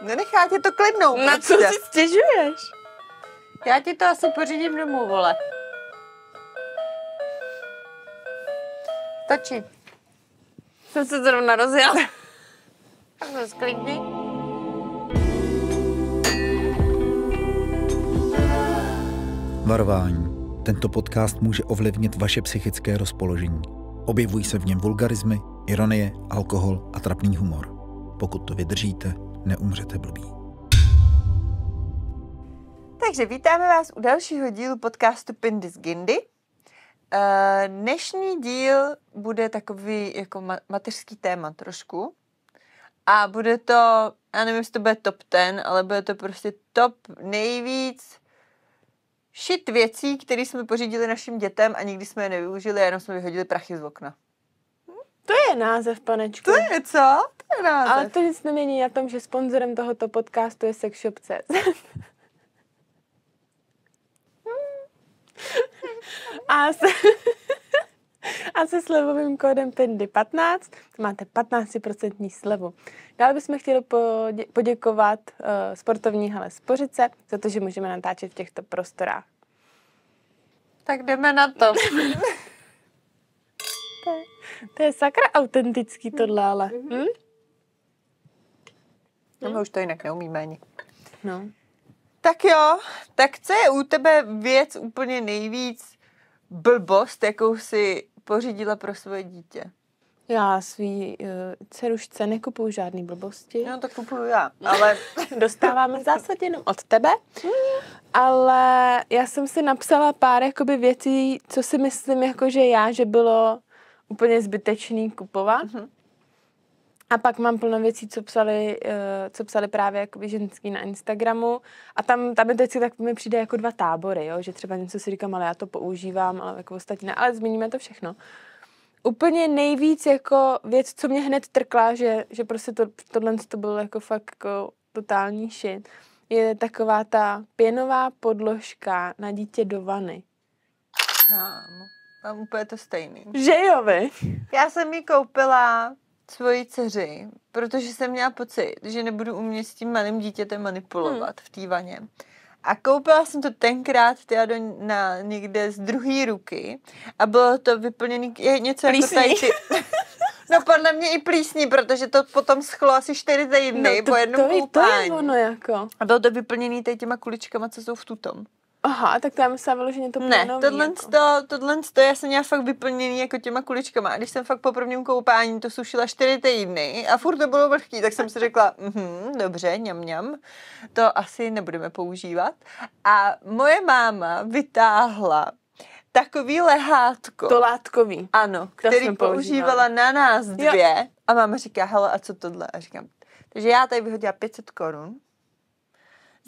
Nenechá tě to klidnou. Na co si stěžuješ? Já ti to asi pořídím domů, vole. Stačí. Jsem se zrovna rozjel. Tak se sklidni. Varování. Tento podcast může ovlivnit vaše psychické rozpoložení. Objevují se v něm vulgarizmy, ironie, alkohol a trapný humor. Pokud to vydržíte, neumřete blbí. Takže vítáme vás u dalšího dílu podcastu Pindis Gindy. Eh, dnešní díl bude takový jako mateřský téma trošku. A bude to, já nevím, jestli to bude top ten, ale bude to prostě top nejvíc šit věcí, které jsme pořídili našim dětem a nikdy jsme je nevyužili, jenom jsme vyhodili prachy z okna. To je název, panečku. To je co? To je název. Ale to nic nemění na tom, že sponzorem tohoto podcastu je Sexshop.cz. A se, a se slevovým kódem PENDY15 máte 15% slevu. Dále bychom chtěli podě- poděkovat uh, sportovní hale Spořice za to, že můžeme natáčet v těchto prostorách. Tak jdeme na to. To je sakra autentický tohle, ale. Mhm. Mhm. Hm? No, my už to jinak neumíme ani. No. Tak jo, tak co je u tebe věc úplně nejvíc blbost, jakou si pořídila pro svoje dítě? Já svý uh, dcerušce nekupuju žádný blbosti. No, tak kupuju já, ale... Dostáváme v zásadě jenom od tebe. Ale já jsem si napsala pár jakoby věcí, co si myslím, jako že já, že bylo úplně zbytečný kupovat. Mm-hmm. A pak mám plno věcí, co psali, eh, co psali právě jakoby ženský na Instagramu. A tam, tam teď si tak mi přijde jako dva tábory, jo? že třeba něco si říkám, ale já to používám, ale jako ostatní ne, ale zmíníme to všechno. Úplně nejvíc jako věc, co mě hned trkla, že, že prostě to, tohle to bylo jako fakt jako totální shit, je taková ta pěnová podložka na dítě do vany. Mám úplně to stejný. Že jo, vy? Já jsem ji koupila svoji dceři, protože jsem měla pocit, že nebudu umět s tím malým dítětem manipulovat hmm. v tývaně. A koupila jsem to tenkrát teda do, na, někde z druhé ruky a bylo to vyplněné je něco jako plísní. jako tady ty... No podle mě i plísní, protože to potom schlo asi čtyři týdny no, to, po jednom to, koupání. To je ono jako. A bylo to vyplněné těma kuličkama, co jsou v tutom. Aha, tak to já myslela vyloženě to Ne, tohle, jako. to, tohle to já jsem měla fakt vyplněný jako těma kuličkama. A když jsem fakt po prvním koupání to sušila čtyři týdny a furt to bylo vlhký, tak jsem si řekla, mhm, dobře, ňam, ňam, to asi nebudeme používat. A moje máma vytáhla takový lehátko. To látkový. Ano, který používala na nás dvě. Jo. A máma říká, hele, a co tohle? A říkám, takže já tady vyhodila 500 korun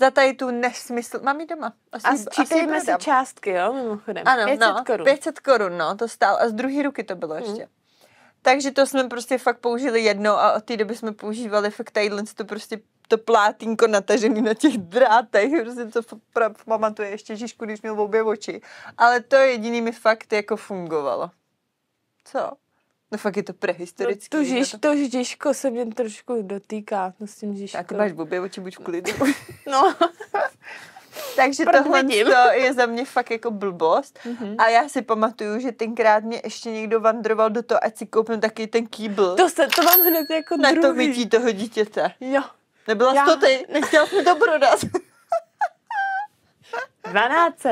za tady tu nesmysl. Mám ji doma. Asi, a sčítejme si částky, jo, mimochodem. Ano, 500 no, korun. 500 korun, no, to stál. A z druhé ruky to bylo hmm. ještě. Mm. Takže to jsme prostě fakt použili jednou a od té doby jsme používali fakt tadyhle to prostě to plátínko natažený na těch drátech, prostě to pamatuje ještě Žižku, když měl obě oči. Ale to jediný mi fakt jako fungovalo. Co? No fakt je to prehistorický. No, jako tu žiž, to žižko se mě trošku dotýká, no s tím žižkou. Tak máš bobě oči buď klidu. No. no. Takže tohle to je za mě fakt jako blbost. Mm-hmm. A já si pamatuju, že tenkrát mě ještě někdo vandroval do toho, ať si koupím taky ten kýbl. To, se, to mám hned jako Na druhý. to vidí toho dítěte. Jo. Nebyla já... to ty, nechtěla jsi to prodat. 12.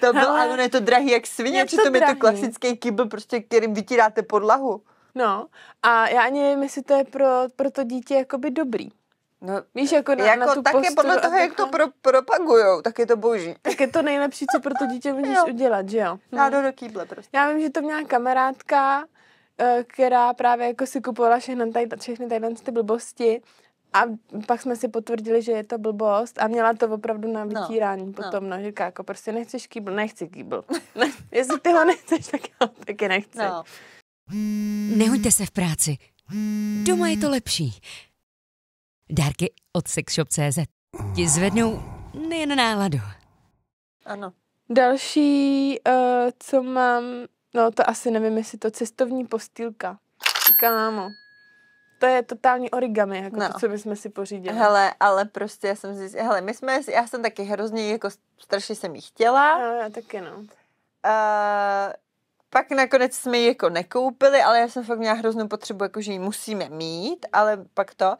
To bylo, ale ono je to drahý jak svině, přitom je to klasický kýbl, prostě, kterým vytíráte podlahu. No, a já ani nevím, jestli to je pro, pro to dítě jakoby dobrý. No, Víš, jako na, jako na tu je podle toho, jak to pro, propagujou, tak je to boží. Tak je to nejlepší, co pro to dítě můžeš udělat, že jo? No. do kýble prostě. Já vím, že to měla kamarádka, eh, která právě jako si kupovala všechny, tady, všechny tady ty blbosti a pak jsme si potvrdili, že je to blbost a měla to opravdu na no, vytírání no, potom, no. no, říká jako prostě nechceš kýbl, nechci kýbl. Ne, jestli ty ho nechceš, tak já taky nechci. No. Nehoďte se v práci. Doma je to lepší. Dárky od sexshop.cz ti zvednou nejen náladu. Ano. Další, uh, co mám, no to asi nevím, jestli to cestovní postýlka. Kámo, to je totální origami, jako no. to, co bychom si pořídili. Hele, ale prostě já jsem zjistila, hele, my jsme, já jsem taky hrozně, jako strašně jsem jí chtěla. No, já taky, no. Uh, pak nakonec jsme ji jako nekoupili, ale já jsem fakt měla hroznou potřebu, jako že ji musíme mít, ale pak to.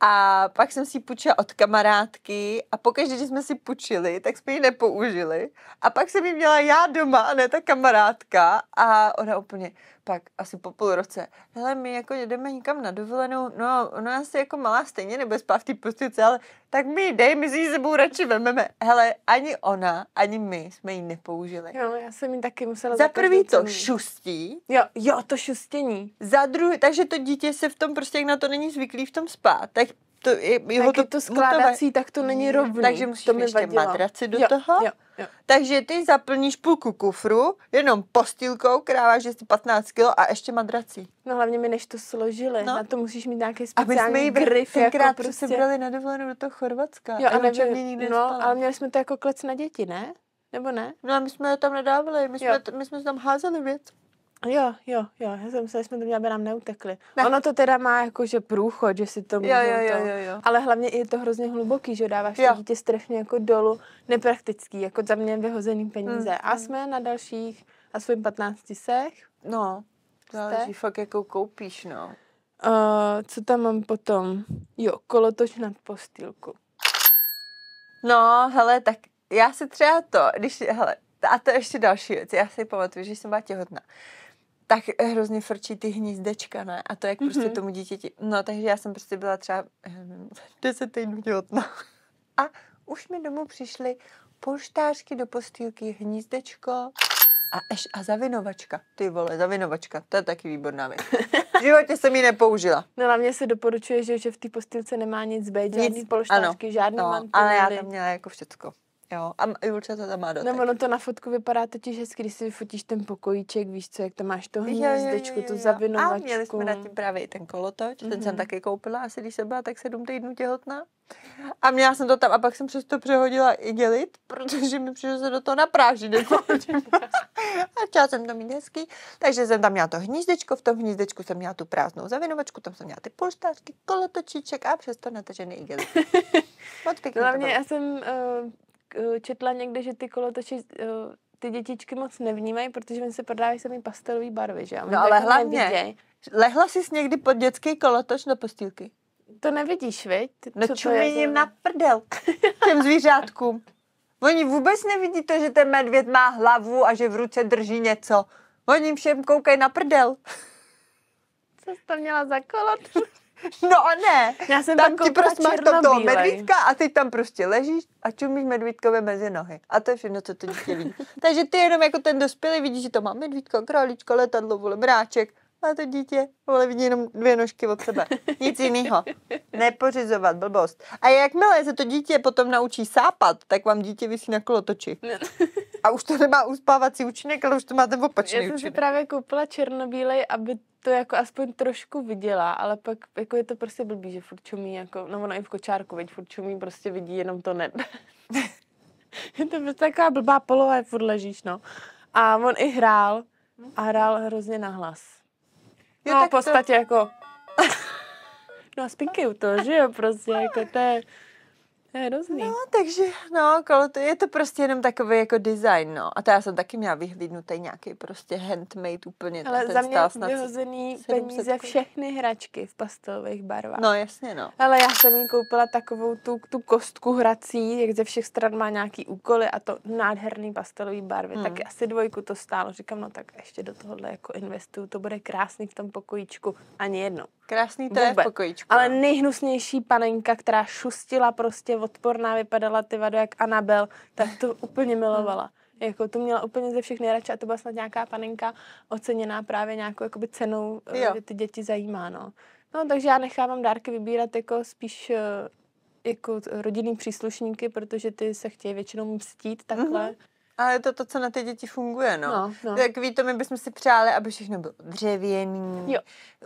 A pak jsem si ji půjčila od kamarádky a pokaždé, když jsme si půjčili, tak jsme ji nepoužili. A pak jsem ji měla já doma, a ne ta kamarádka. A ona úplně, pak asi po půl roce, hele, my jako jdeme nikam na dovolenou, no, ona asi jako malá stejně nebude spát v té postice, ale tak mi dej, my si ji sebou radši vememe. Hele, ani ona, ani my jsme ji nepoužili. Jo, já jsem ji taky musela Za prvý to šustí. Jo, jo, to šustění. Za druhé, takže to dítě se v tom prostě, jak na to není zvyklý v tom spát, tak to, je, jeho tak to, je to skládací, mutové. tak to není mm, rovný. Takže musíš to mi ještě vadilo. matraci do jo, toho. Jo, jo. Takže ty zaplníš půlku kufru, jenom postýlkou, která váží 15 kg a ještě madrací. No hlavně my než to složili, no. na to musíš mít nějaký speciální a my jsme gryf. Jako tenkrát jako prostě... sebrali brali na dovolenou do toho Chorvatska. Jo, a nevím, mě nikdy no, ale měli jsme to jako klec na děti, ne? Nebo ne? No a my jsme je tam nedávali, my jsme, jo. my jsme tam házeli věc. Jo, jo, jo, já jsem se, jsme to měli, aby nám neutekli. Ne. Ono to teda má jakože průchod, že si to jo, jo, jo, jo, jo. Ale hlavně je to hrozně hluboký, že dáváš jo. dítě strašně jako dolů, nepraktický, jako za mě vyhozený peníze. Mm. A mm. jsme na dalších, a svým 15 sech. No, záleží fakt, jako koupíš, no. Uh, co tam mám potom? Jo, kolotoč nad postýlku. No, hele, tak já si třeba to, když, hele, a to ještě další věc. Já si pamatuju, že jsem byla těhotná tak hrozně frčí ty hnízdečka, ne? A to, jak mm-hmm. prostě mhm. tomu dítěti... No, takže já jsem prostě byla třeba nevím, 10 týdnů těhotná. A už mi domů přišly polštářky do postýlky, hnízdečko a eš a zavinovačka. Ty vole, zavinovačka, to je taky výborná věc. V životě jsem ji nepoužila. No hlavně se doporučuje, že, že v té postýlce nemá nic B, žádný nic, polštářky, ano, žádný no, mantinely. Ale já tam měla jako všecko. Jo, a Julča to tam má dotek. No ono to na fotku vypadá totiž hezky, když si fotíš ten pokojíček, víš co, jak tam máš to hnízdečku, tu zavinovačku. A měli jsme nad tím právě i ten kolotoč, mm-hmm. ten jsem mhm. taky koupila, asi když jsem byla tak sedm týdnů těhotná. A měla jsem to tam a pak jsem to přehodila i dělit, protože mi přišlo se do toho naprážit. a chtěla jsem to mít hezky. Takže jsem tam měla to hnízdečko, v tom hnízdečku jsem měla tu prázdnou zavinovačku, tam jsem měla ty polštářky, kolotočíček a přesto natažený igelit. Moc pěkný Hlavně no já jsem uh, Eh, četla někde, že ty kolotoči eh, ty dětičky moc nevnímají, protože oni se prodávají sami pastelové barvy, že? Oni no ale hlavně, neviděj. lehla jsi někdy pod dětský kolotoč na postýlky? To nevidíš, viď? No čumím na prdel těm zvířátkům. Oni vůbec nevidí to, že ten medvěd má hlavu a že v ruce drží něco. Oni všem koukají na prdel. Co jsi to měla za kolotoč? No a ne. Já jsem tam, ti prostě máš tam toho medvídka a ty tam prostě ležíš a čumíš medvídkové mezi nohy. A to je všechno, co to dítě vidí. Takže ty jenom jako ten dospělý vidíš, že to má medvídko, králičko, letadlo, vole, bráček. A to dítě, vole, vidí jenom dvě nožky od sebe. Nic jiného. Nepořizovat, blbost. A jakmile se to dítě potom naučí sápat, tak vám dítě vysí na kolotoči. A už to nemá uspávací účinek, ale už to má ten opačný účinek. Já jsem si právě koupila černobílej, aby to jako aspoň trošku viděla, ale pak jako je to prostě blbý, že furt čumí, jako, no ona i v kočárku, veď furt čumí, prostě vidí jenom to net. je to prostě taková blbá polova, furt ležíš, no. A on i hrál a hrál hrozně nahlas. no, tak v podstatě to... jako... no a spinky toho, že jo, prostě, jako to je je hrozný. No, takže, no, kolo to, je to prostě jenom takový jako design, no. A to já jsem taky měla vyhlídnutý nějaký prostě handmade úplně. Ale ten za mě snad vyhozený peníze všechny hračky v pastelových barvách. No, jasně, no. Ale já jsem jí koupila takovou tu, tu kostku hrací, jak ze všech stran má nějaký úkoly a to nádherný pastelový barvy. Hmm. Tak asi dvojku to stálo. Říkám, no tak ještě do tohohle jako investuju, to bude krásný v tom pokojíčku. Ani jedno. Krásný to je v pokojíčku. Ale nejhnusnější panenka, která šustila prostě odporná, vypadala ty vado jak Anabel, tak to úplně milovala. Jako to měla úplně ze všech nejradši a to byla snad nějaká panenka oceněná právě nějakou jakoby cenou, eh, jo. že ty děti zajímá. No. no takže já nechávám dárky vybírat jako spíš eh, jako rodinný příslušníky, protože ty se chtějí většinou mstít takhle. Mm-hmm. Ale to to, co na ty děti funguje, no. no, no. Tak ví, to my bychom si přáli, aby všechno bylo dřevěný, jo.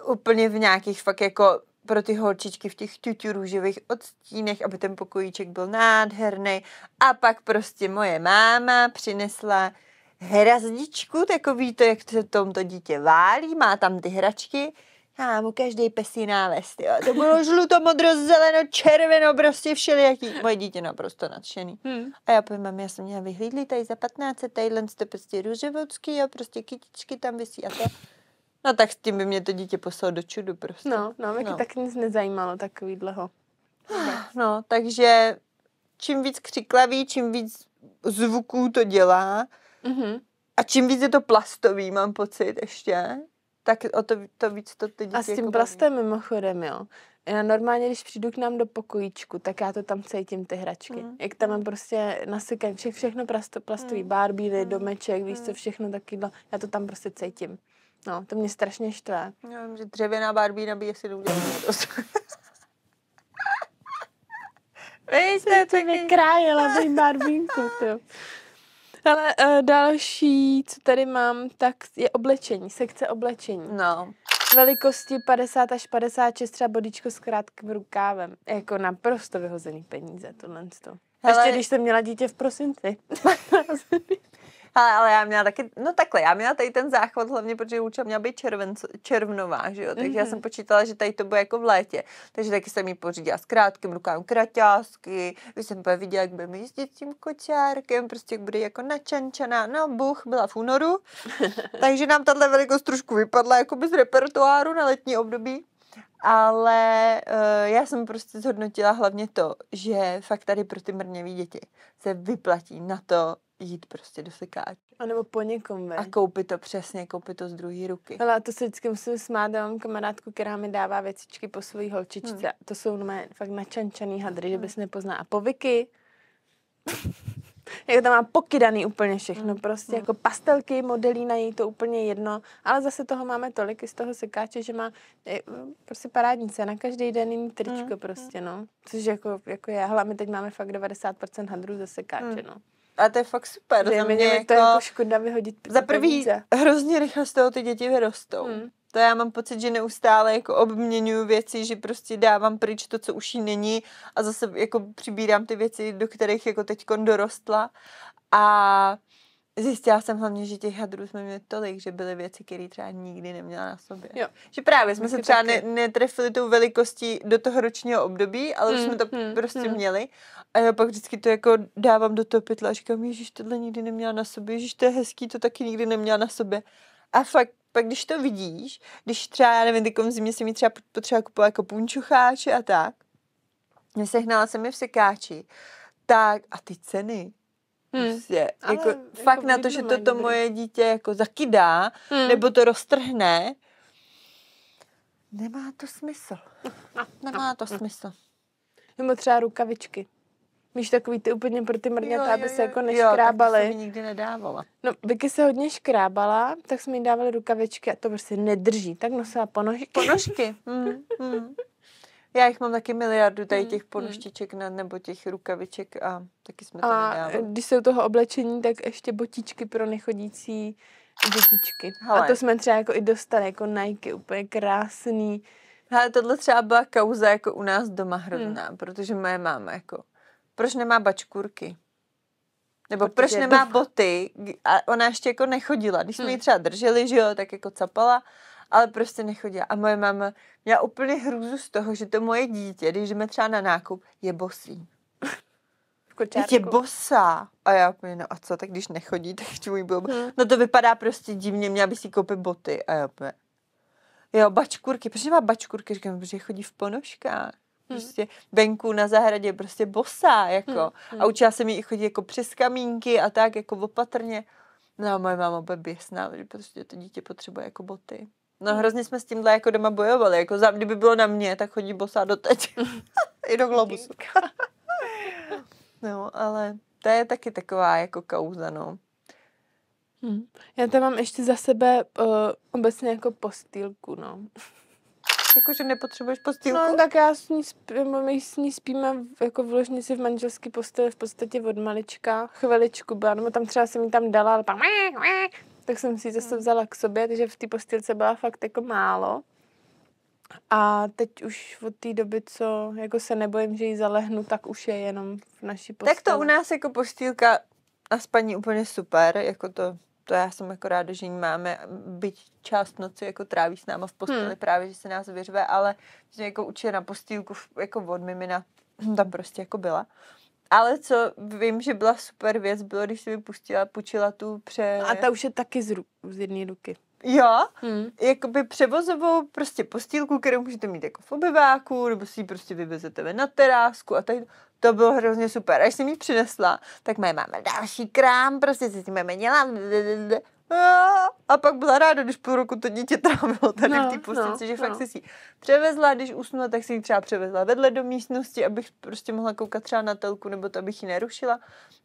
úplně v nějakých fakt jako pro ty holčičky v těch tutu růžových odstínech, aby ten pokojíček byl nádherný. A pak prostě moje máma přinesla hrazdičku, takový to, jak se tomto dítě válí, má tam ty hračky Kámo, každý pes jiná vest, jo. To bylo žluto, modro, zeleno, červeno, prostě všelijaký. Moje dítě naprosto nadšený. Hmm. A já povím, mám, já jsem měla vyhlídlý tady za 15, tadyhle jste prostě růževodský, jo, prostě kytičky tam vysí a to. No tak s tím by mě to dítě poslalo do čudu prostě. No, no, mě no. tak nic nezajímalo dlho. No, takže čím víc křiklavý, čím víc zvuků to dělá mm-hmm. a čím víc je to plastový, mám pocit ještě, tak o to, to víc to ty děti A s tím jako plastem baví. mimochodem, jo. Já normálně, když přijdu k nám do pokojíčku, tak já to tam cítím, ty hračky. Mm. Jak tam mám mm. prostě nasykaný vše, všechno plasto, plastový, mm. barbíry, mm. domeček, víš mm. co, všechno taky. Já to tam prostě cítím. No, to mě strašně štve. Já vím, že dřevěná barbína by jestli neudělala dost. Víš, to je taky... krájela, barbínku, ty. Ale uh, eh, další, co tady mám, tak je oblečení, sekce oblečení. No. Velikosti 50 až 56, třeba bodičko s krátkým rukávem. Jako naprosto vyhozený peníze, tohle to. Hele. Ještě když jsem měla dítě v prosinci. Ale, ale já měla taky, no takhle, já měla tady ten záchvat hlavně, protože Luča měla být červen, červnová, že jo, takže mm-hmm. já jsem mhm. počítala, že tady to bude jako v létě, takže taky jsem ji pořídila s krátkým rukám kraťásky, když jsem pak viděla, jak budeme jezdit s tím kočárkem, prostě jak bude jako načančaná, no buch, byla v únoru, takže nám tahle velikost trošku vypadla jako by z repertoáru na letní období. Ale uh, já jsem prostě zhodnotila hlavně to, že fakt tady pro ty mrněvé děti se vyplatí na to jít prostě do sekáčky. A nebo po někom, A koupit to přesně, koupit to z druhé ruky. Ale to se vždycky musím smát, já mám kamarádku, která mi dává věcičky po svojí holčičce. Hmm. To jsou mé fakt načančaný hadry, hmm. že bys nepozná. A povyky, jako tam má pokydaný úplně všechno, hmm. prostě hmm. jako pastelky, na jí to úplně jedno, ale zase toho máme tolik i z toho sekáče, že má je, prostě parádnice na každý den jiný tričko hmm. prostě, no. Což jako, jako je, hele, my teď máme fakt 90% hadrů ze sekáče, hmm. no a to je fakt super. Za mě, mě jako, to je jako škoda vyhodit Za prvý, peníze. hrozně rychle z toho ty děti vyrostou. Hmm. To já mám pocit, že neustále jako obměňuju věci, že prostě dávám pryč to, co už jí není a zase jako přibírám ty věci, do kterých jako teď dorostla. A Zjistila jsem hlavně, že těch hadrů jsme měli tolik, že byly věci, které třeba nikdy neměla na sobě. Jo. Že právě jsme se třeba ne, netrefili tou velikostí do toho ročního období, ale mm, jsme to mm, prostě mm. měli. A já pak vždycky to jako dávám do toho pytla a říkám, ježiš, tohle nikdy neměla na sobě, ježiš, to je hezký, to taky nikdy neměla na sobě. A fakt pak když to vidíš, když třeba, já nevím, teď zimě se mi třeba potřeba kupovat jako punčucháče a tak, sehnala jsem je v sekáči, tak a ty ceny, Hmm. Prostě, ale jako, jako fakt na to, že to to moje dítě jako zakydá, hmm. nebo to roztrhne, nemá to smysl. Nemá to smysl. Nebo třeba rukavičky. Víš, takový ty úplně pro ty mrňata, aby se jako neškrábaly. Jo, to nikdy nedávala. No, Vicky se hodně škrábala, tak jsme jí dávali rukavičky a to prostě nedrží. Tak nosila ponožky. Ponožky. mm, mm. Já jich mám taky miliardu tady mm, těch mm. ponoštiček na, nebo těch rukaviček a taky jsme to a nedávali. Eh, když jsou toho oblečení, tak ještě botičky pro nechodící dětičky. Hele. A to jsme třeba jako i dostali, jako Nike, úplně krásný. Ale tohle třeba byla kauza jako u nás doma hmm. hrozná, hmm. protože moje máma jako, proč nemá bačkurky? Nebo Protože proč nemá to... boty? A ona ještě jako nechodila. Když jsme hmm. ji třeba drželi, že jo, tak jako capala ale prostě nechodila. A moje máma měla úplně hrůzu z toho, že to moje dítě, když jdeme třeba na nákup, je bosý. Kočárku. Je bosá. A já úplně, no a co, tak když nechodí, tak čemu jí bylo? No. Hmm. No to vypadá prostě divně, měla by si koupit boty. A já úplně, jo, bačkurky, protože má bačkurky, říkám, protože chodí v ponožkách. Hm. Prostě venku na zahradě, prostě bosá, jako. Hmm. A učila se mi i chodit jako přes kamínky a tak, jako opatrně. No a moje máma byla běsná, že prostě to dítě potřebuje jako boty. No hrozně jsme s tímhle jako doma bojovali. Jako za, kdyby bylo na mě, tak chodí bosá do teď. I do globusu. no, ale to je taky taková jako kauza, no. Hmm. Já tam mám ještě za sebe uh, obecně jako postýlku, no. že nepotřebuješ postýlku? No, tak já s ní, spím, my s ní spíme jako v ložnici v manželský postel v podstatě od malička. Chviličku byla, no tam třeba jsem mi tam dala, ale pak tak jsem si zase hmm. vzala k sobě, takže v té postýlce byla fakt jako málo. A teď už od té doby, co jako se nebojím, že ji zalehnu, tak už je jenom v naší postýlce. Tak to u nás jako postýlka a spaní úplně super, jako to, to já jsem jako ráda, že ji máme, byť část noci jako tráví s náma v posteli hmm. právě, že se nás vyřve, ale že jako určitě na postýlku jako od mimina tam prostě jako byla. Ale co vím, že byla super věc, bylo, když si pustila, půjčila tu pře... A ta už je taky z, ru- z jedné ruky. Jo, hmm. jakoby převozovou prostě postýlku, kterou můžete mít jako v obyváku, nebo si ji prostě vyvezete na terásku a tak. to bylo hrozně super. Až jsem ji přinesla, tak moje máme další krám, prostě si s tím máme dělat. A pak byla ráda, když půl roku to dítě trávilo tady no, v té postelici, no, že no. fakt si si převezla, když usnula, tak si ji třeba převezla vedle do místnosti, abych prostě mohla koukat třeba na telku, nebo to, abych ji nerušila.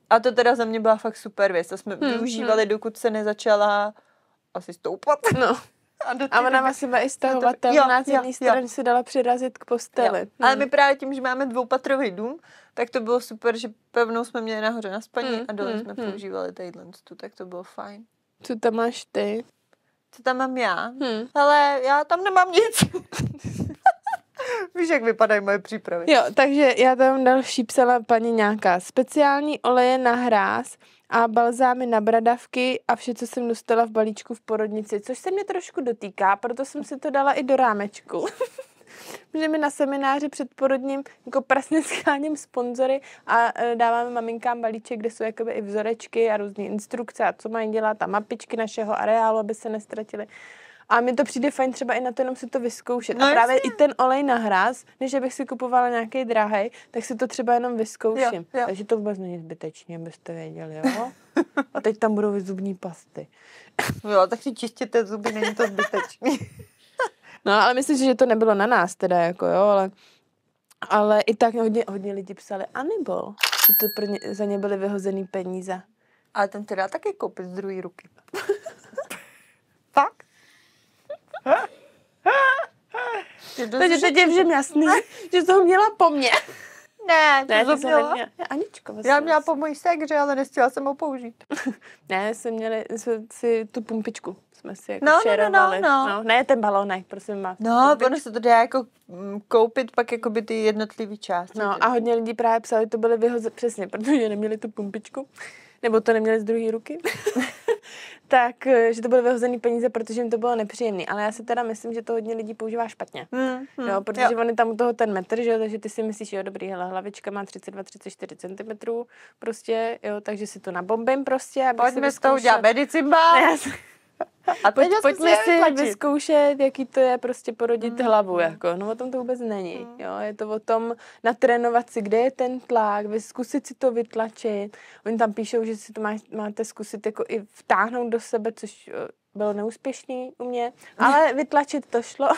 A to teda za mě byla fakt super věc. A jsme hmm, využívali, hmm. dokud se nezačala asi stoupat. No. A, a ona má si vlastně i stahovatelná, z no jedné strany se dala přirazit k posteli. Jo. Ale hm. my právě tím, že máme dvoupatrový dům, tak to bylo super, že pevnou jsme měli nahoře na spaní mm, a dole mm, jsme mm. používali tadyhle, tak to bylo fajn. Co tam máš ty? Co tam mám já? Hmm. Ale já tam nemám nic. Víš, jak vypadají moje přípravy. Jo, takže já tam další psala paní nějaká. Speciální oleje na hráz a balzámy na bradavky a vše, co jsem dostala v balíčku v porodnici, což se mě trošku dotýká, proto jsem si to dala i do rámečku. můžeme my na semináři před porodním jako prasně scháním sponzory a e, dáváme maminkám balíček, kde jsou jakoby i vzorečky a různé instrukce a co mají dělat a mapičky našeho areálu, aby se nestratili. A mi to přijde fajn třeba i na to jenom si to vyzkoušet. No, a právě jasně. i ten olej na hráz, než bych si kupovala nějaký drahý, tak si to třeba jenom vyzkouším. Jo, jo. Takže to vůbec není zbytečně, abyste věděli, jo? A teď tam budou zubní pasty. Jo, tak si čistěte zuby, není to zbytečný. No, ale myslím si, že to nebylo na nás teda, jako jo, ale, ale i tak hodně, hodně lidí psali Anibal, že to pro ně, za ně byly vyhozený peníze. Ale ten teda taky koupit z druhé ruky. Fakt? Takže teď je všem jasný, že to měla po mně. Ne, ne to jsem měla. měla. Anička vlastně. Já měla po mojí segře, ale nestihla jsem ho použít. ne, jsme měli jsme si tu pumpičku. Jsme si jako no, no, no, no, no. no, ne ten balonek, prosím vás. No, pumpičku. ono se to dá jako mm, koupit pak jako by ty jednotlivé části. No a hodně lidí právě psali, to byly vyhozené, přesně, protože neměli tu pumpičku. Nebo to neměli z druhé ruky. tak eh, že to byly vyhozené peníze, protože jim to bylo nepříjemné. Ale já si teda myslím, že to hodně lidí používá špatně. Mm, mm, jo, protože jo. on je tam u toho ten metr, že jo, takže ty si myslíš, jo, dobrý, hele, hlavička má 32-34 cm, prostě, jo, takže si to nabombím prostě. Pojďme s tou dělat medicimba. A Pojď, pojďme si tlačit. vyzkoušet, jaký to je prostě porodit mm. hlavu. Jako. No o tom to vůbec není. Mm. Jo? Je to o tom natrénovat si, kde je ten tlak, zkusit si to vytlačit. Oni tam píšou, že si to má, máte zkusit jako i vtáhnout do sebe, což eh, bylo neúspěšný u mě, ale vytlačit to šlo.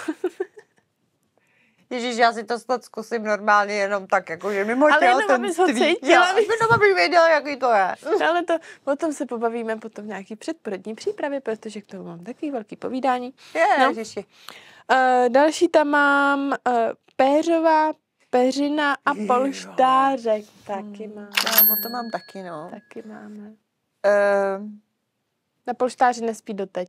Ježíš, já si to snad zkusím normálně jenom tak, jako že mimo Ale jenom, aby ho cítila. Jenom, aby věděla, jaký to je. Ale to potom se pobavíme potom nějaký předporodní přípravě, protože k tomu mám takový velký povídání. Je, no. Uh, další tam mám uh, péřová peřina a polštářek. Taky hmm. mám. to mám taky, no. Taky máme. Uh, Na polštáři nespí doteď.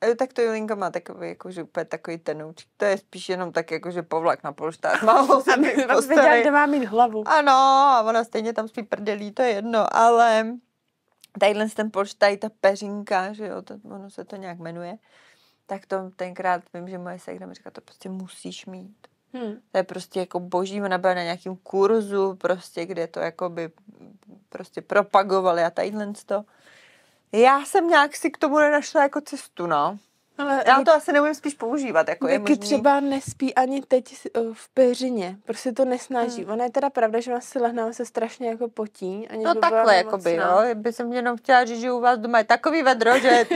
Eh, tak to Julinka má takový, že úplně takový tenouček. To je spíš jenom tak, jako že povlak na polštář. Málo jsem věděla, kde má mít hlavu. Ano, a ona stejně tam spí prdelí, to je jedno, ale tadyhle ten polštář, ta peřinka, že jo, to, ono se to nějak jmenuje, tak to tenkrát vím, že moje segra mi říká, to prostě musíš mít. Hmm. To je prostě jako boží, ona byla na nějakém kurzu, prostě, kde to jako by prostě propagovali a tadyhle to. Já jsem nějak si k tomu nenašla jako cestu, no. Ale já to asi neumím spíš používat. Jako je možný... třeba nespí ani teď eh, v peřině, prostě to nesnaží. Hmm. Ona je teda pravda, že ona si lehná se strašně jako potí. Aniž no by takhle, by, no. By jsem jenom chtěla říct, že u vás doma je takový vedro, že...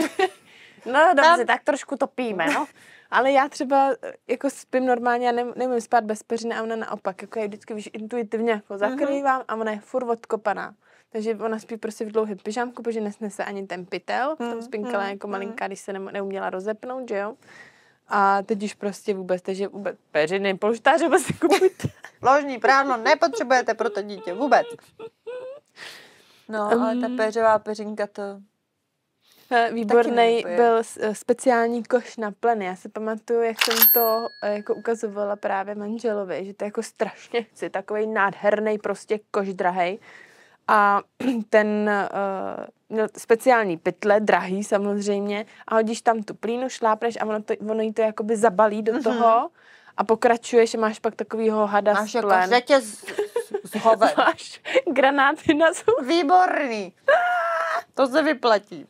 no dobře, Tam... tak trošku to píme, no. Ale já třeba eh, jako spím normálně, já ne, neumím spát bez peřiny a ona naopak, jako já vždycky víš, intuitivně jako mhm. zakrývám mm-hmm. a ona je furt odkopaná. Takže ona spí prostě v dlouhém pyžámku, protože nesnese ani ten pytel. V tom hmm, spinkala hmm, jako hmm. malinká, když se neuměla rozepnout, že jo. A teď už prostě vůbec, takže vůbec peřiny, polštáře vůbec si vlastně kupujte. Ložní prádlo nepotřebujete pro to dítě vůbec. No, ale ta peřová peřinka to... Eh, výborný byl eh, speciální koš na pleny. Já si pamatuju, jak jsem to eh, jako ukazovala právě manželovi, že to jako strašně chci, takový nádherný prostě koš drahej a ten uh, speciální pytle, drahý samozřejmě, a hodíš tam tu plínu, šlápneš a ono, to, ono jí to jakoby zabalí do mhm. toho a pokračuješ a máš pak takovýho hada Máš jako řetěz z, z Máš granáty na zub Výborný. To se vyplatí.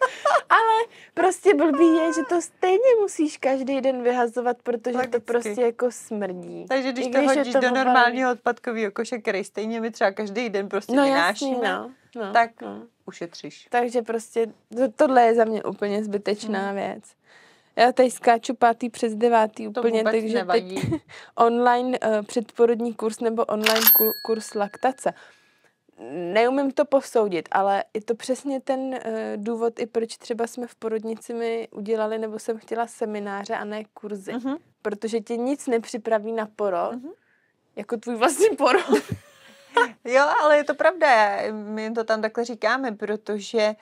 Ale prostě blbý je, že to stejně musíš každý den vyhazovat, protože Logicky. to prostě jako smrdí. Takže když, když to hodíš do normálního odpadkového koše, který stejně my třeba každý den prostě no, vynášíme, no. No, tak no. ušetříš. Takže prostě to, tohle je za mě úplně zbytečná hmm. věc. Já tady skáču pátý přes devátý to úplně, takže nevadí. teď online uh, předporodní kurz nebo online kurz laktace neumím to posoudit, ale je to přesně ten uh, důvod, i proč třeba jsme v porodnici mi udělali, nebo jsem chtěla semináře a ne kurzy. Uh-huh. Protože tě nic nepřipraví na porod, uh-huh. jako tvůj vlastní porod. jo, ale je to pravda. My to tam takhle říkáme, protože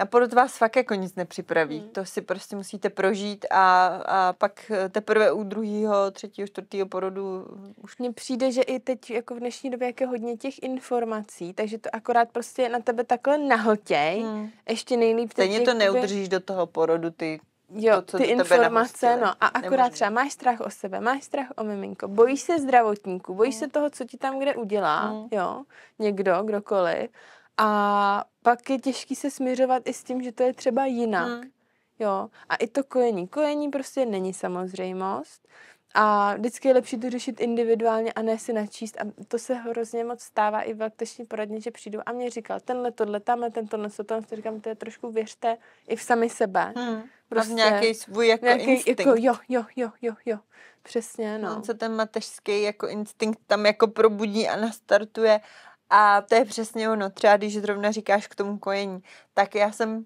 na porod vás fakt jako nic nepřipraví. Hmm. To si prostě musíte prožít a, a pak teprve u druhého, třetího, čtvrtého porodu už... Mně přijde, že i teď jako v dnešní době jak je hodně těch informací, takže to akorát prostě na tebe takhle nahltěj. Hmm. Ještě nejlíp... Stejně to neudržíš do toho porodu ty Jo, to, ty informace, no. A akorát nemůže. třeba máš strach o sebe, máš strach o miminko, bojíš se zdravotníků, bojíš mm. se toho, co ti tam kde udělá, mm. jo, někdo, kdokoliv. A pak je těžký se směřovat i s tím, že to je třeba jinak. Hmm. Jo. A i to kojení. Kojení prostě není samozřejmost. A vždycky je lepší to řešit individuálně a ne si načíst. A to se hrozně moc stává i v lakteční poradně, že přijdu a mě říkal, tenhle, tohle, tamhle, ten, tohle, to tam, říkám, to je trošku věřte i v sami sebe. Hmm. Prostě, a nějaký svůj jako nějaký, jako instinkt. Jako, jo, jo, jo, jo, jo. Přesně, no. On se ten mateřský jako instinkt tam jako probudí a nastartuje a to je přesně ono. Třeba když zrovna říkáš k tomu kojení, tak já jsem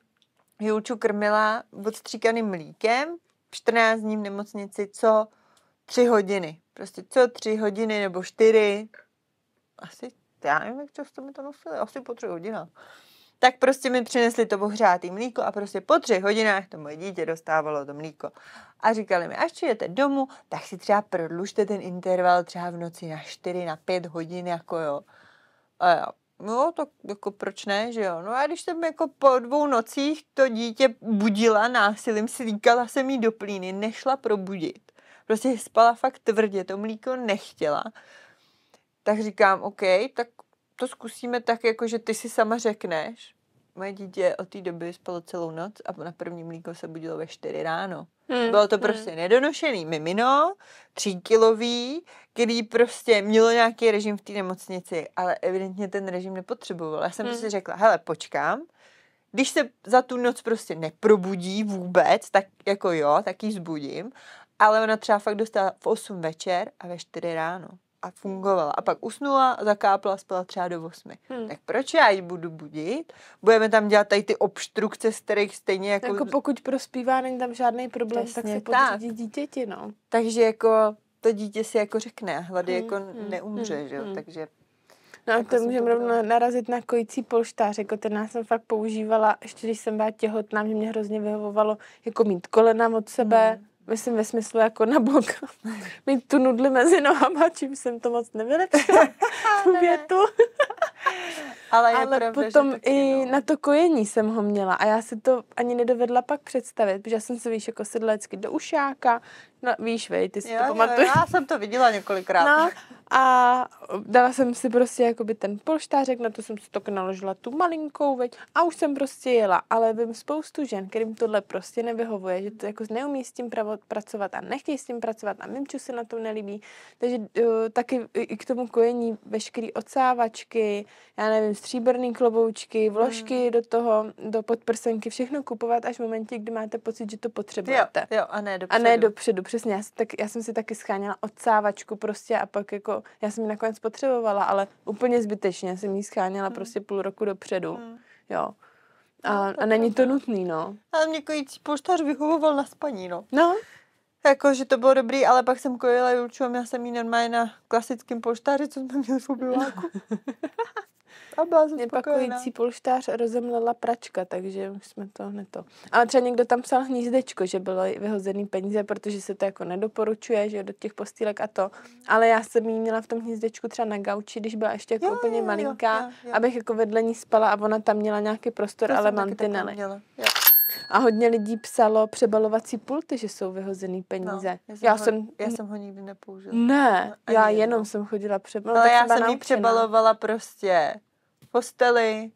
Julču krmila odstříkaným mlíkem, 14 dní v nemocnici, co tři hodiny. Prostě co tři hodiny nebo čtyři, asi, já nevím, jak často mi to nosili, asi po tři hodinách. Tak prostě mi přinesli to ohřátý mlíko a prostě po 3 hodinách to moje dítě dostávalo to mlíko. A říkali mi, až přijete domů, tak si třeba prodlužte ten interval třeba v noci na 4, na 5 hodin, jako jo. A já, no, tak jako proč ne, že jo. No a když jsem jako po dvou nocích to dítě budila násilím, slíkala jsem jí do plíny, nešla probudit. Prostě spala fakt tvrdě, to mlíko nechtěla. Tak říkám, OK, tak to zkusíme tak, jako že ty si sama řekneš moje dítě od té doby spalo celou noc a na první mlíko se budilo ve 4 ráno. Hmm. Bylo to hmm. prostě hmm. nedonošený mimino, tříkilový, který prostě mělo nějaký režim v té nemocnici, ale evidentně ten režim nepotřeboval. Já jsem hmm. si prostě řekla, hele, počkám, když se za tu noc prostě neprobudí vůbec, tak jako jo, tak ji zbudím, ale ona třeba fakt dostala v 8 večer a ve 4 ráno a fungovala. A pak usnula, zakápla, spala třeba do 8. Hmm. Tak proč já ji budu budit? Budeme tam dělat tady ty obstrukce, z kterých stejně jako... jako pokud prospívá, není tam žádný problém, Přesně, tak se podřídí tak. dítěti, no. Takže jako to dítě si jako řekne, hlady hmm, jako hmm, neumře, hmm, že jo, hmm. takže... No a jako to můžeme rovno narazit na kojící polštář, jako ten já jsem fakt používala, ještě když jsem byla těhotná, mě, mě hrozně vyhovovalo jako mít kolena od sebe, hmm Myslím ve smyslu jako na bok. Mít tu nudli mezi nohama, čím jsem to moc nevylepšila. tu větu. Ale, je Ale pravda, potom že i jenom. na to kojení jsem ho měla a já si to ani nedovedla pak představit, protože já jsem se víš, jako sedlecky do ušáka, no, víš, vej, ty si jo, to pamatuješ. Já jsem to viděla několikrát. No, a dala jsem si prostě jakoby ten polštářek, na to jsem si to naložila tu malinkou, veď, a už jsem prostě jela, ale vím spoustu žen, kterým tohle prostě nevyhovuje, že to jako neumí s tím pravo, pracovat a nechtějí s tím pracovat a mimču se na to nelíbí, takže uh, taky i k tomu kojení veškerý odsávačky, já nevím, stříbrný kloboučky, vložky mm. do toho, do podprsenky, všechno kupovat až v momentě, kdy máte pocit, že to potřebujete. Jo, jo, a ne dopředu. A ne dopředu, přesně. Já, tak, já jsem si taky scháněla odsávačku prostě a pak jako, já jsem ji nakonec potřebovala, ale úplně zbytečně jsem ji scháněla mm. prostě půl roku dopředu. Mm. Jo. A, no, a není to nutný, no. Ale mě kojící poštař vyhovoval na spaní, no. No. Jako, že to bylo dobrý, ale pak jsem kojila Julču a měla jsem ji normálně na klasickém poštáři, co jsme měli v obyváku. a byla jsem Nepakující polštář rozemlela pračka, takže jsme to hned to. Ale třeba někdo tam psal hnízdečko, že bylo vyhozený peníze, protože se to jako nedoporučuje, že do těch postýlek a to. Ale já jsem jí měla v tom hnízdečku třeba na gauči, když byla ještě jako jo, úplně jo, malinká, jo, jo, jo. abych jako vedle ní spala a ona tam měla nějaký prostor, to ale mantinely. A hodně lidí psalo přebalovací pulty, že jsou vyhozený peníze. No, já, jsem já, ho, jsem, já jsem ho nikdy nepoužila. Ne, no, já jenom no. jsem chodila přebalovat. No, já jsem ji přebalovala prostě posteli,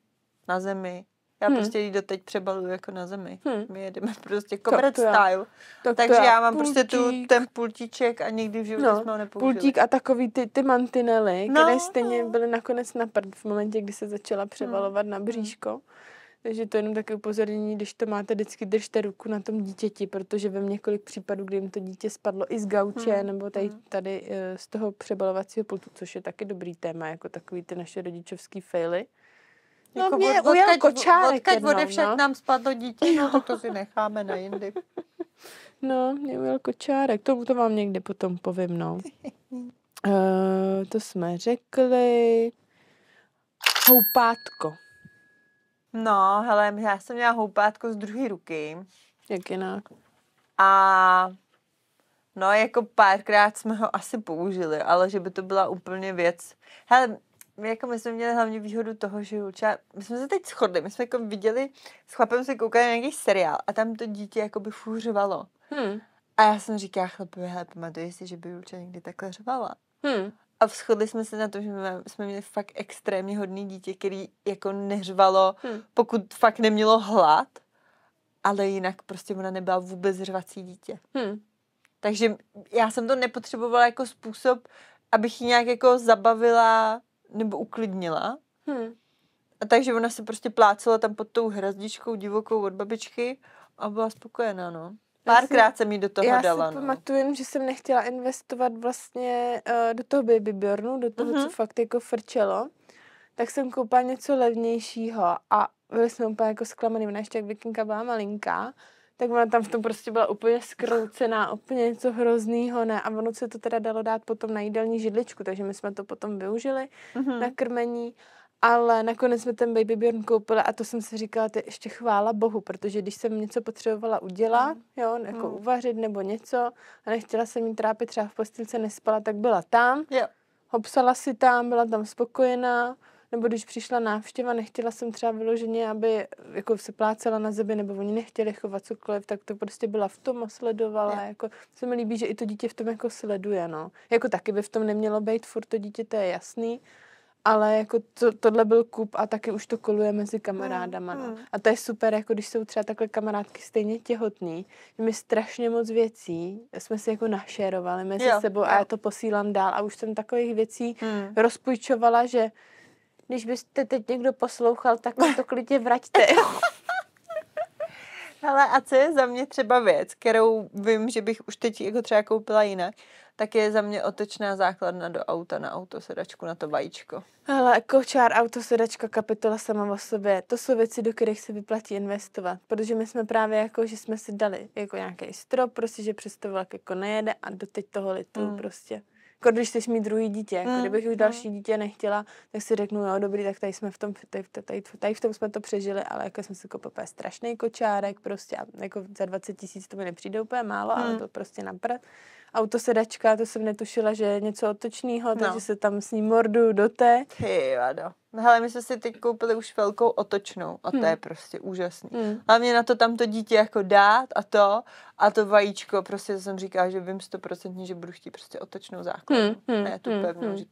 na zemi. Já hmm. prostě jí doteď přebaluju jako na zemi. Hmm. My jedeme prostě komerc to, style. To, Takže já. já mám pultík. prostě tu, ten pultíček a nikdy v životě no, jsme ho nepoužili. Pultík a takový ty, ty mantinely, no, které stejně no. byly nakonec na prd v momentě, kdy se začala převalovat hmm. na bříško. Hmm takže to je jenom také upozornění, když to máte, vždycky držte ruku na tom dítěti, protože ve několik případů, kdy jim to dítě spadlo i z gauče hmm. nebo hmm. tady, tady eh, z toho přebalovacího pultu, což je taky dobrý téma, jako takový ty naše rodičovský fejly. No jako mě od, ujel kočárek odkaď jednou, odevšet no. nám spadlo dítě, no, No, to si necháme na jindy. No, mě ujel kočárek, to, to vám někdy potom povím, no. uh, to jsme řekli. Houpátko. No, hele, já jsem měla houpátko z druhé ruky. Jak jinak? A no, jako párkrát jsme ho asi použili, ale že by to byla úplně věc. Hele, my, jako my jsme měli hlavně výhodu toho, že Julča, my jsme se teď shodli, my jsme jako viděli, s chlapem se koukali na nějaký seriál a tam to dítě jako by fůřovalo. Hmm. A já jsem říkala chlapovi, hele, pamatuješ si, že by Julča někdy takhle řvala? Hmm. A vzchodli jsme se na to, že jsme měli fakt extrémně hodný dítě, který jako neřvalo, hmm. pokud fakt nemělo hlad, ale jinak prostě ona nebyla vůbec řvací dítě. Hmm. Takže já jsem to nepotřebovala jako způsob, abych ji nějak jako zabavila nebo uklidnila. Hmm. A takže ona se prostě plácela tam pod tou hrazdičkou divokou od babičky a byla spokojená, no. Párkrát jsem jí do toho já dala. Já si no. pamatuju že jsem nechtěla investovat vlastně uh, do toho Bjornu, do toho, mm-hmm. co mhm. fakt jako frčelo. Tak jsem koupila něco levnějšího a byli jsme úplně jako zklamaný. Ona ještě jak vikinka byla malinká, tak ona tam v tom prostě byla úplně skroucená, úplně něco hroznýho, ne? A ono se to teda dalo dát potom na jídelní židličku, takže my jsme to potom využili mm-hmm. na krmení. Ale nakonec jsme ten Baby Bjorn koupili a to jsem si říkala, to je ještě chvála Bohu, protože když jsem něco potřebovala udělat, mm. jo, jako mm. uvařit nebo něco a nechtěla jsem jí trápit, třeba v postýlce nespala, tak byla tam, yeah. hopsala si tam, byla tam spokojená, nebo když přišla návštěva, nechtěla jsem třeba vyloženě, aby jako se plácela na zemi, nebo oni nechtěli chovat cokoliv, tak to prostě byla v tom a sledovala. Yeah. Jako, se mi líbí, že i to dítě v tom jako sleduje, no. Jako taky by v tom nemělo být furt to dítě, to je jasný, ale jako to, tohle byl kup a taky už to koluje mezi kamarádama. Mm, no. Mm. A to je super, jako když jsou třeba takhle kamarádky stejně těhotný, že mi strašně moc věcí jsme si jako našerovali mezi jo, sebou jo. a já to posílám dál a už jsem takových věcí hmm. rozpůjčovala, že když byste teď někdo poslouchal, tak to klidně vraťte. Ale a co je za mě třeba věc, kterou vím, že bych už teď jako třeba koupila jinak, tak je za mě otečná základna do auta, na autosedačku, na to vajíčko. Ale kočár, autosedačka, kapitola sama o sobě, to jsou věci, do kterých se vyplatí investovat, protože my jsme právě jako, že jsme si dali jako nějaký strop, prostě, že přesto vlak jako nejede a doteď toho litu mm. prostě jako když chceš mít druhý dítě, jako mm. kdybych už no. další dítě nechtěla, tak si řeknu, jo dobrý, tak tady jsme v tom, tady, tady, tady v tom jsme to přežili, ale jako jsem si koupila strašný kočárek prostě a jako za 20 tisíc to mi nepřijde úplně málo, mm. ale to prostě napřed autosedačka, to jsem netušila, že je něco otočného, no. takže se tam s ním mordu do té. Ty vado. No hele, my jsme si teď koupili už velkou otočnou a to hmm. je prostě úžasný. Hmm. A mě na to tamto dítě jako dát a to a to vajíčko, prostě jsem říkala, že vím stoprocentně, že budu chtít prostě otočnou základnu. Hmm. Ne, hmm, tu hmm. pevnou, hmm. že...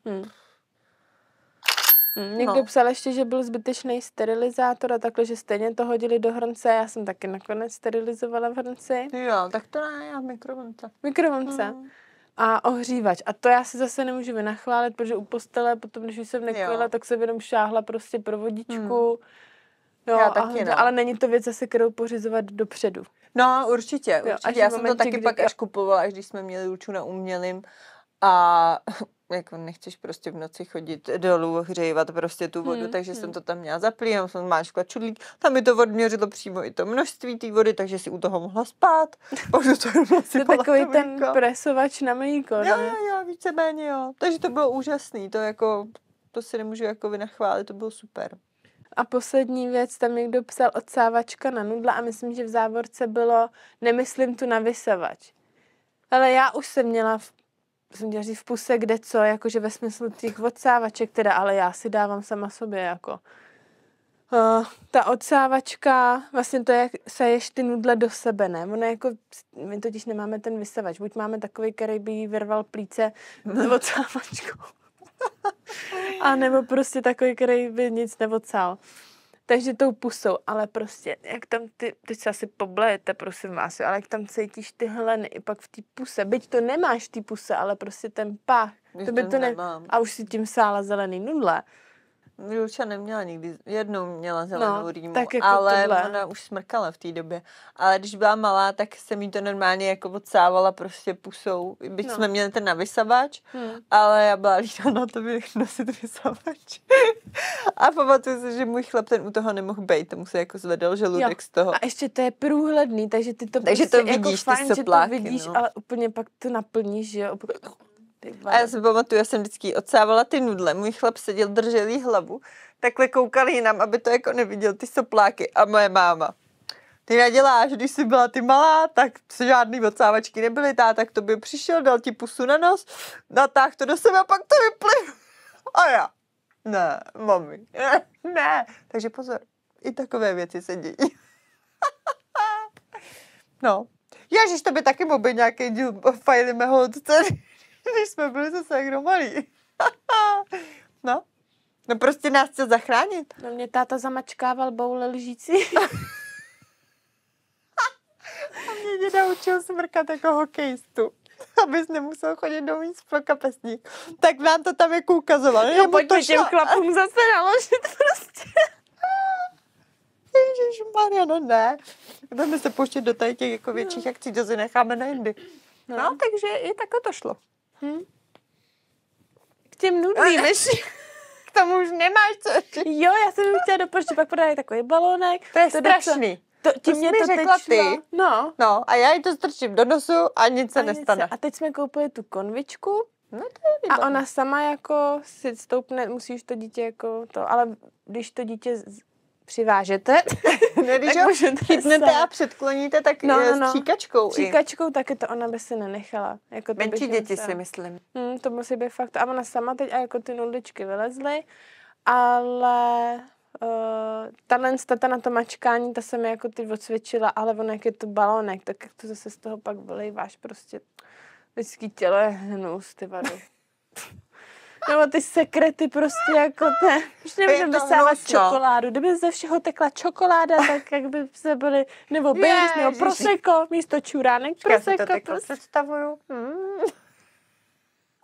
Mm, někdo no. psal ještě, že byl zbytečný sterilizátor a takhle, že stejně to hodili do hrnce. Já jsem taky nakonec sterilizovala v hrnci. Jo, tak to ne, já mikrovlnce. Mikrovlnce. Mm. A ohřívač. A to já si zase nemůžu vynachválit, protože u postele, potom když jsem nekvila, tak jsem jenom šáhla prostě pro vodičku. Mm. Jo, já taky, no. ale není to věc zase, kterou pořizovat dopředu. No, určitě, určitě. Jo, já jsem to taky pak až kupovala, až když jsme měli ruču na umělým a jako nechceš prostě v noci chodit dolů, hřejvat prostě tu vodu, hmm, takže hmm. jsem to tam měla zaplý, jenom jsem máčkla čudlík, tam mi to odměřilo přímo i to množství té vody, takže si u toho mohla spát, pak to To je takový to ten no. presovač na mýko. ne? No. Jo, jo, jo, víceméně jo. Takže to bylo úžasný, to jako, to si nemůžu jako vynachválit, to bylo super. A poslední věc, tam někdo psal odsávačka na nudla a myslím, že v závorce bylo nemyslím tu na vysavač. Ale já už jsem měla v jsem dělala v puse, kde co, jakože ve smyslu těch odsávaček teda, ale já si dávám sama sobě, jako. Uh, ta odsávačka, vlastně to, jak seješ ty nudle do sebe, ne? Ono jako, my totiž nemáme ten vysavač. Buď máme takový, který by jí vyrval plíce s odsávačkou. A nebo prostě takový, který by nic neodsál takže tou pusou, ale prostě, jak tam ty, teď se asi poblejete, prosím vás, jo, ale jak tam cítíš ty hleny i pak v té puse, byť to nemáš v té puse, ale prostě ten pach, to by to ne... A už si tím sála zelený nudle. Juša neměla nikdy, jednou měla no, zelenou no, rýmu, tak jako ale tohle. ona už smrkala v té době. Ale když byla malá, tak se mi to normálně jako odsávala prostě pusou, byť no. jsme měli ten navysavač, hmm. ale já byla líná na to nosit vysavač. a pamatuju se, že můj chlap ten u toho nemohl být, tomu se jako zvedl žaludek jo. z toho. A ještě to je průhledný, takže ty to, takže prostě to jako vidíš, jako fajn, ty že to vidíš, no. ale úplně pak to naplníš, že jo. A já si pamatuju, já jsem vždycky odsávala ty nudle, můj chlap seděl, držel jí hlavu, takhle koukal jinam, aby to jako neviděl, ty sopláky a moje máma. Ty neděláš, když jsi byla ty malá, tak se žádný odsávačky nebyly, tak to by přišel, dal ti pusu na nos, natáhl to do sebe a pak to vyplyv. A já, ne, mami, ne, ne. Takže pozor, i takové věci se dějí. no. Ježíš, to by taky mohl být nějaký díl fajly mého otce když jsme byli zase někdo malí. no. No prostě nás chce zachránit. No mě táta zamačkával boule lžící. A mě děda učil smrkat jako hokejistu abys nemusel chodit do míst pro kapesní. Tak nám to tam jako ukazovali. No, pojďme těm chlapům zase naložit prostě. Ježíš Maria, no ne. Budeme se pouštět do tady těch jako větších no. akcí, to si necháme na jindy. No, no takže i takhle to šlo. Hm? K těm nudným K tomu už nemáš co říct. Jo, já jsem chtěla doporučit, pak podají takový balonek. To je to strašný. To, to, mě to řekla teď ty. No. no. a já ji to strčím do nosu a nic se a nestane. Nic se. A teď jsme koupili tu konvičku. No to je a ona sama jako si stoupne, musíš to dítě jako to, ale když to dítě přivážete, ne, když ho chytnete se. a předkloníte, tak no, no, no. stříkačkou. Stříkačkou taky to ona by si nenechala. Jako to Menší děti se... si myslím. Hmm, to musí být fakt. A ona sama teď a jako ty nuličky vylezly, ale uh, tahle stata na to mačkání, ta se mi jako ty odsvědčila, ale on jak je to balonek. tak jak to zase z toho pak vylejváš prostě. Lidský tělo je hnus, ty vady. Nebo ty sekrety prostě jako ten. Už nemůžeme vysávat čokoládu. Kdyby ze všeho tekla čokoláda, tak jak by se byly, nebo bejt, nebo proseko, místo čuránek, proseko. Já si to prostě. představuju. Hmm.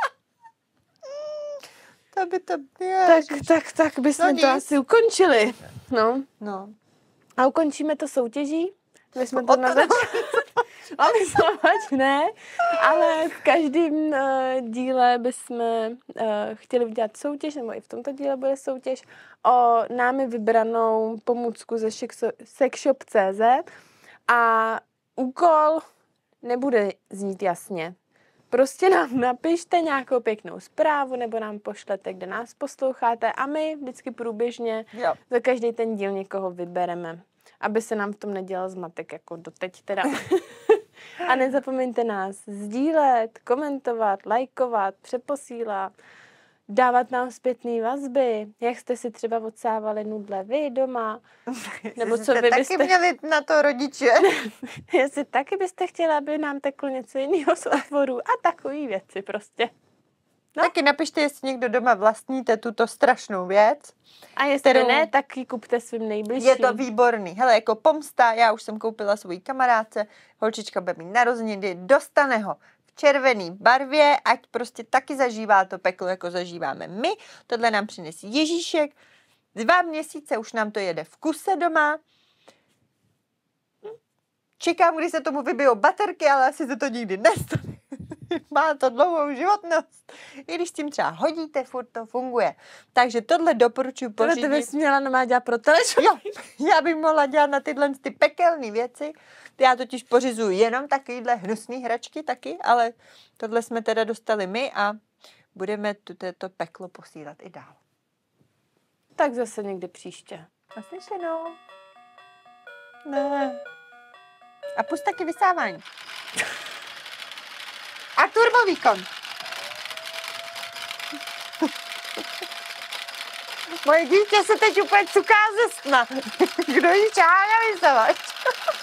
to by to bylo. Tak, tak, tak bychom no to asi ukončili. No. no. A ukončíme to soutěží. My jsme no, to, to na začátku a slovač ne, ale v každém uh, díle bychom uh, chtěli udělat soutěž, nebo i v tomto díle bude soutěž, o námi vybranou pomůcku ze sexshop.cz a úkol nebude znít jasně. Prostě nám napište nějakou pěknou zprávu nebo nám pošlete, kde nás posloucháte a my vždycky průběžně jo. za každý ten díl někoho vybereme, aby se nám v tom nedělal zmatek jako doteď teda. A nezapomeňte nás sdílet, komentovat, lajkovat, přeposílat, dávat nám zpětné vazby, jak jste si třeba odsávali nudle vy doma, nebo co vy byste... taky měli na to rodiče. Jestli taky byste chtěla, aby nám teklo něco jiného z otvoru a takové věci prostě. No. Taky napište, jestli někdo doma vlastníte tuto strašnou věc. A jestli kterou... ne, tak ji kupte svým nejbližším. Je to výborný. Hele, jako pomsta, já už jsem koupila svůj kamarádce, holčička bude mít narozeniny, dostane ho v červený barvě, ať prostě taky zažívá to peklo, jako zažíváme my. Tohle nám přines Ježíšek. Dva měsíce už nám to jede v kuse doma. Čekám, kdy se tomu vybijou baterky, ale asi se to nikdy nestane. Má to dlouhou životnost. I když s tím třeba hodíte, furt to funguje. Takže tohle doporučuji pořídit. Tohle bys měla na dělat pro telefon. Jo, já bych mohla dělat na tyhle ty pekelné věci. Já totiž pořizuji jenom takovýhle hnusný hračky taky, ale tohle jsme teda dostali my a budeme to peklo posílat i dál. Tak zase někdy příště. Naslyšenou. Ne. A pust taky vysávání. a turbo výkon. Moje dítě se teď úplně cuká ze sna. Kdo ji čáhá, já